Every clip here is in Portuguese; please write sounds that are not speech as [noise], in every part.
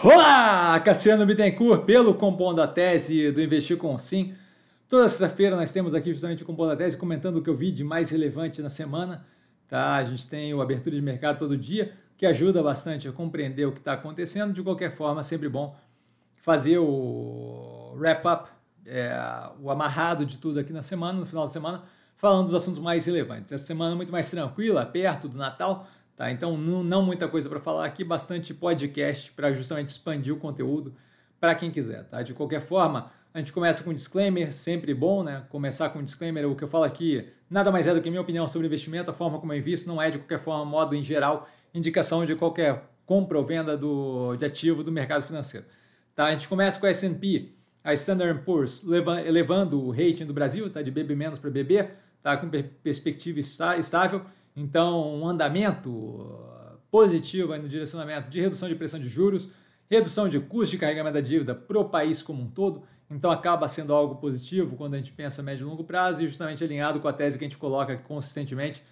Olá! Cassiano Bittencourt pelo Compondo a Tese do Investir com Sim. Toda sexta-feira nós temos aqui justamente o Compondo a Tese comentando o que eu vi de mais relevante na semana. Tá? A gente tem o Abertura de Mercado todo dia, que ajuda bastante a compreender o que está acontecendo. De qualquer forma, sempre bom fazer o wrap-up, é, o amarrado de tudo aqui na semana, no final de semana, falando dos assuntos mais relevantes. Essa semana é muito mais tranquila, perto do Natal, Tá? Então, não, não muita coisa para falar aqui, bastante podcast para justamente expandir o conteúdo para quem quiser. Tá? De qualquer forma, a gente começa com um disclaimer, sempre bom, né? Começar com um disclaimer, o que eu falo aqui nada mais é do que minha opinião sobre investimento, a forma como eu invisto, não é de qualquer forma, modo em geral, indicação de qualquer compra ou venda do, de ativo do mercado financeiro. Tá? A gente começa com a S&P, a Standard Poor's elevando o rating do Brasil, tá? de BB- para BB, tá? com perspectiva está, estável, então, um andamento uh, positivo no direcionamento de redução de pressão de juros, redução de custo de carregamento da dívida para o país como um todo. Então, acaba sendo algo positivo quando a gente pensa médio e longo prazo e justamente alinhado com a tese que a gente coloca consistentemente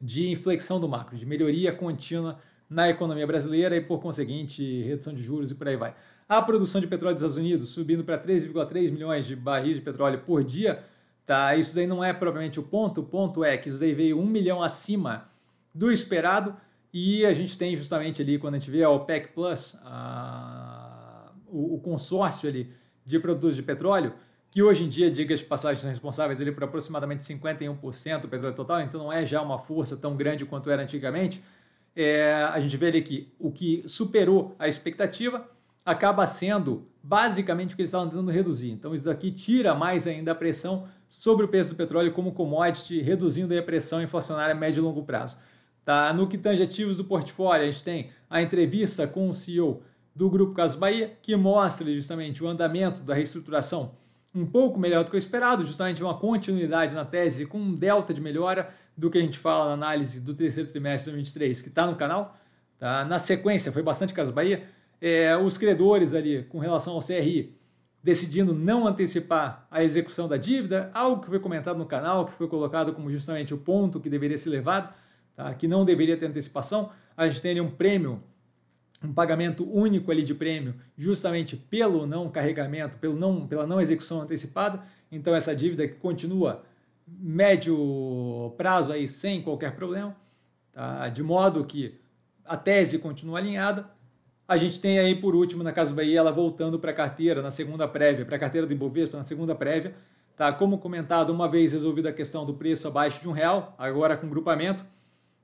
de inflexão do macro, de melhoria contínua na economia brasileira e, por conseguinte, redução de juros e por aí vai. A produção de petróleo dos Estados Unidos subindo para 3,3 milhões de barris de petróleo por dia Tá? Isso daí não é propriamente o ponto, o ponto é que isso daí veio um milhão acima do esperado e a gente tem justamente ali, quando a gente vê a OPEC Plus, a... o, consórcio ali de produtos de petróleo, que hoje em dia, diga de passagem, são responsáveis ali por aproximadamente 51% do petróleo total, então não é já uma força tão grande quanto era antigamente. É, a gente vê ali que o que superou a expectativa acaba sendo basicamente o que eles estavam tentando reduzir. Então isso daqui tira mais ainda a pressão sobre o preço do petróleo como commodity, reduzindo a pressão inflacionária a médio e longo prazo. Tá? No que tange ativos do portfólio, a gente tem a entrevista com o CEO do Grupo Caso Bahia, que mostra justamente o andamento da reestruturação um pouco melhor do que o esperado, justamente uma continuidade na tese com um delta de melhora do que a gente fala na análise do terceiro trimestre de 2023, que está no canal. Tá? Na sequência, foi bastante Caso Bahia, é, os credores ali com relação ao CRI decidindo não antecipar a execução da dívida, algo que foi comentado no canal, que foi colocado como justamente o ponto que deveria ser levado, tá? que não deveria ter antecipação, a gente tem um prêmio, um pagamento único ali de prêmio, justamente pelo não carregamento, pelo não, pela não execução antecipada, então essa dívida que continua médio prazo aí sem qualquer problema, tá? de modo que a tese continua alinhada, a gente tem aí, por último, na Casa Bahia, ela voltando para a carteira na segunda prévia, para a carteira do Ibovespa na segunda prévia. Tá? Como comentado, uma vez resolvida a questão do preço abaixo de um real, agora com grupamento,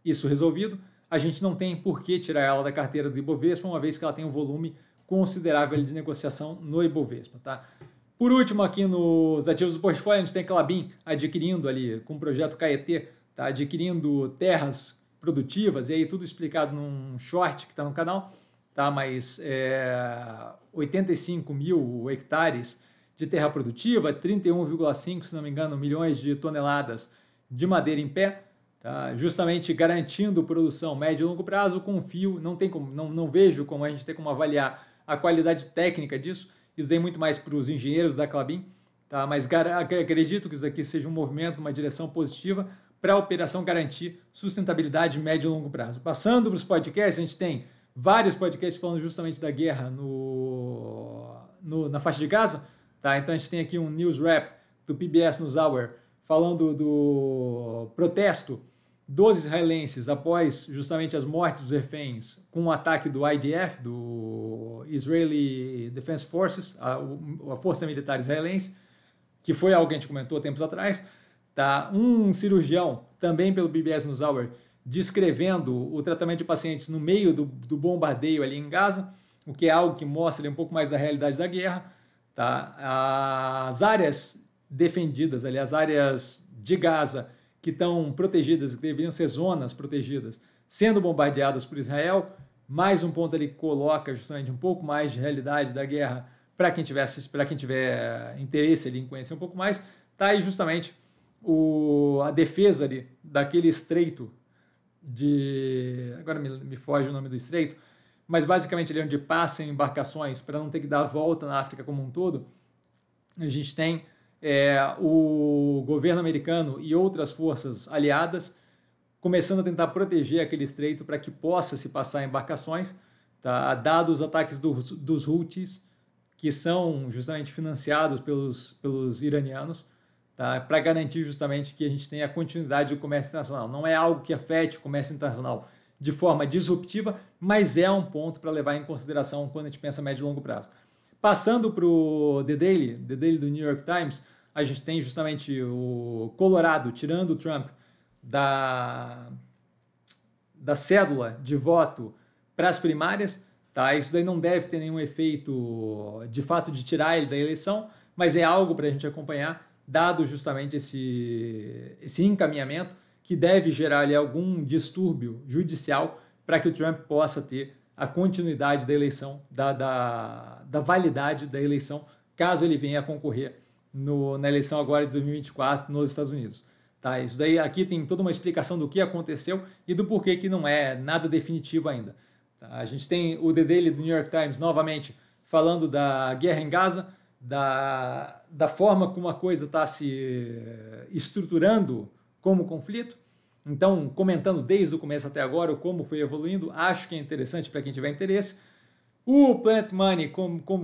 isso resolvido, a gente não tem por que tirar ela da carteira do Ibovespa, uma vez que ela tem um volume considerável de negociação no Ibovespa. Tá? Por último, aqui nos ativos do portfólio, a gente tem Clabin adquirindo ali, com o projeto KET, tá? adquirindo terras produtivas, e aí tudo explicado num short que está no canal tá? mas é, eh, 85 mil hectares de terra produtiva, 31,5, se não me engano, milhões de toneladas de madeira em pé, tá? justamente garantindo produção médio e longo prazo, confio, não, tem como, não, não vejo como a gente tem como avaliar a qualidade técnica disso, isso dei muito mais para os engenheiros da Clabin, tá? mas acredito que isso daqui seja um movimento, uma direção positiva para a operação garantir sustentabilidade médio e longo prazo. Passando para os podcasts, a gente tem vários podcasts falando justamente da guerra no, no, na faixa de Gaza. Tá? Então a gente tem aqui um news wrap do PBS News Hour falando do protesto dos israelenses após justamente as mortes dos reféns com o ataque do IDF, do Israeli Defense Forces, a, a força militar israelense, que foi algo que a gente comentou tempos atrás. Tá? Um cirurgião, também pelo PBS News Hour, descrevendo o tratamento de pacientes no meio do, do bombardeio ali em Gaza, o que é algo que mostra ali, um pouco mais da realidade da guerra. Tá? As áreas defendidas, ali, as áreas de Gaza que estão protegidas, que deveriam ser zonas protegidas, sendo bombardeadas por Israel, mais um ponto ali que coloca justamente um pouco mais de realidade da guerra para quem, tivesse, quem tiver interesse ali em conhecer um pouco mais, está aí justamente o, a defesa ali daquele estreito de. Agora me, me foge o nome do estreito, mas basicamente ele é onde passam embarcações para não ter que dar a volta na África como um todo. A gente tem é, o governo americano e outras forças aliadas começando a tentar proteger aquele estreito para que possa se passar embarcações, tá? dados os ataques dos, dos Houthis, que são justamente financiados pelos, pelos iranianos tá? para garantir justamente que a gente tenha a continuidade do comércio internacional. Não é algo que afete o comércio internacional de forma disruptiva, mas é um ponto para levar em consideração quando a gente pensa médio e longo prazo. Passando para o The Daily, The Daily do New York Times, a gente tem justamente o Colorado tirando o Trump da, da cédula de voto para as primárias. Tá? Isso daí não deve ter nenhum efeito de fato de tirar ele da eleição, mas é algo para a gente acompanhar dado justamente esse, esse encaminhamento que deve gerar ali algum distúrbio judicial para que o Trump possa ter a continuidade da eleição, da, da, da validade da eleição, caso ele venha a concorrer no, na eleição agora de 2024 nos Estados Unidos. Tá, isso daí aqui tem toda uma explicação do que aconteceu e do porquê que não é nada definitivo ainda. Tá, a gente tem o The Daily do New York Times novamente falando da guerra em Gaza, da, da forma como a coisa está se eh, estruturando como conflito. Então, comentando desde o começo até agora o como foi evoluindo, acho que é interessante para quem tiver interesse. O Planet Money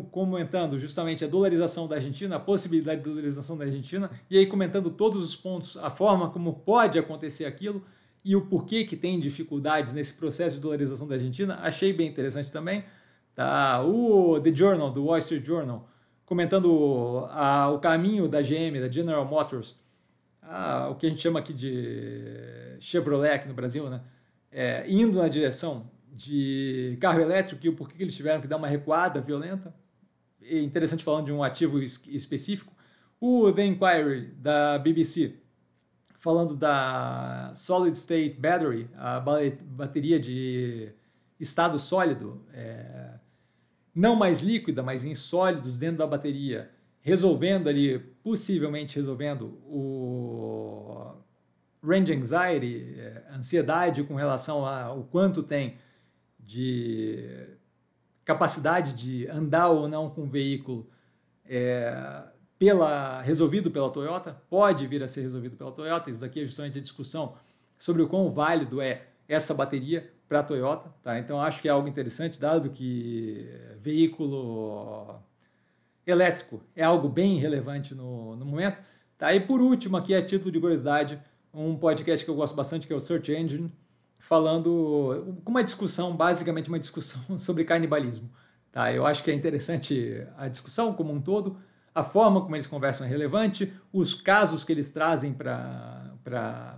comentando justamente a dolarização da Argentina, a possibilidade de dolarização da Argentina, e aí comentando todos os pontos, a forma como pode acontecer aquilo e o porquê que tem dificuldades nesse processo de dolarização da Argentina, achei bem interessante também. Tá? O The Journal, do Wall Street Journal, comentando a, o caminho da GM, da General Motors, a, o que a gente chama aqui de Chevrolet aqui no Brasil, né? É, indo na direção de carro elétrico e o porquê que eles tiveram que dar uma recuada violenta. É interessante falando de um ativo es específico. O The Inquiry, da BBC, falando da Solid State Battery, a bateria de estado sólido, é, não mais líquida, mas em sólidos dentro da bateria, resolvendo ali, possivelmente resolvendo o range anxiety, eh, ansiedade com relação ao quanto tem de capacidade de andar ou não com o veículo é, pela, resolvido pela Toyota, pode vir a ser resolvido pela Toyota, isso daqui é justamente a discussão sobre o quão válido é essa bateria para a Toyota. Tá? Então acho que é algo interessante, dado que eh, veículo elétrico é algo bem relevante no, no momento. Tá? E por último, aqui a é título de curiosidade, um podcast que eu gosto bastante, que é o Search Engine, falando com uma discussão, basicamente uma discussão [laughs] sobre canibalismo. Tá? Eu acho que é interessante a discussão como um todo a forma como eles conversam é relevante, os casos que eles trazem para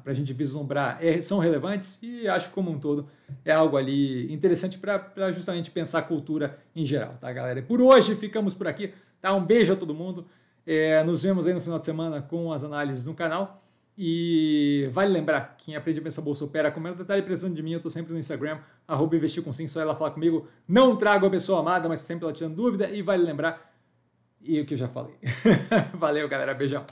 a gente vislumbrar é, são relevantes e acho que como um todo é algo ali interessante para justamente pensar a cultura em geral, tá, galera? Por hoje ficamos por aqui, tá? Um beijo a todo mundo, é, nos vemos aí no final de semana com as análises no canal e vale lembrar, quem aprende a pensar bolsa opera, comenta detalhe tá precisando de mim, eu estou sempre no Instagram, arroba investir com sim, só ela falar comigo, não trago a pessoa amada, mas sempre ela tirando dúvida e vale lembrar e o que eu já falei. [laughs] Valeu, galera. Beijão.